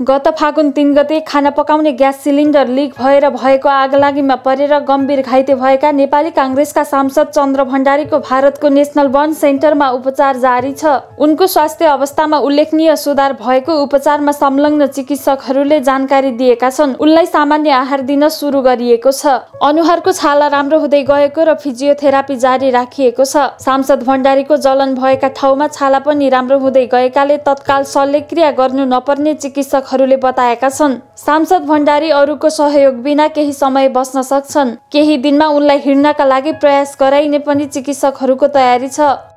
गत फागुन तिन गते खाना पकाउने ग्यास सिलिन्डर लिक भएर भएको आगलागीमा परेर गम्भीर घाइते भएका नेपाली काङ्ग्रेसका सांसद चन्द्र भण्डारीको भारतको नेसनल बर्न सेन्टरमा उपचार जारी छ उनको स्वास्थ्य अवस्थामा उल्लेखनीय सुधार भएको उपचारमा संलग्न चिकित्सकहरूले जानकारी दिएका छन् उनलाई सामान्य आहार दिन सुरु गरिएको छ अनुहारको छाला राम्रो हुँदै गएको र फिजियोथेरापी जारी राखिएको छ सांसद भण्डारीको जलन भएका ठाउँमा छाला पनि राम्रो हुँदै गएकाले तत्काल शल्यक्रिया गर्नु नपर्ने चिकित्सक समर्थकहरूले बताएका छन् सांसद भण्डारी अरूको सहयोग बिना केही समय बस्न सक्छन् केही दिनमा उनलाई हिँड्नका लागि प्रयास गराइने पनि चिकित्सकहरूको तयारी छ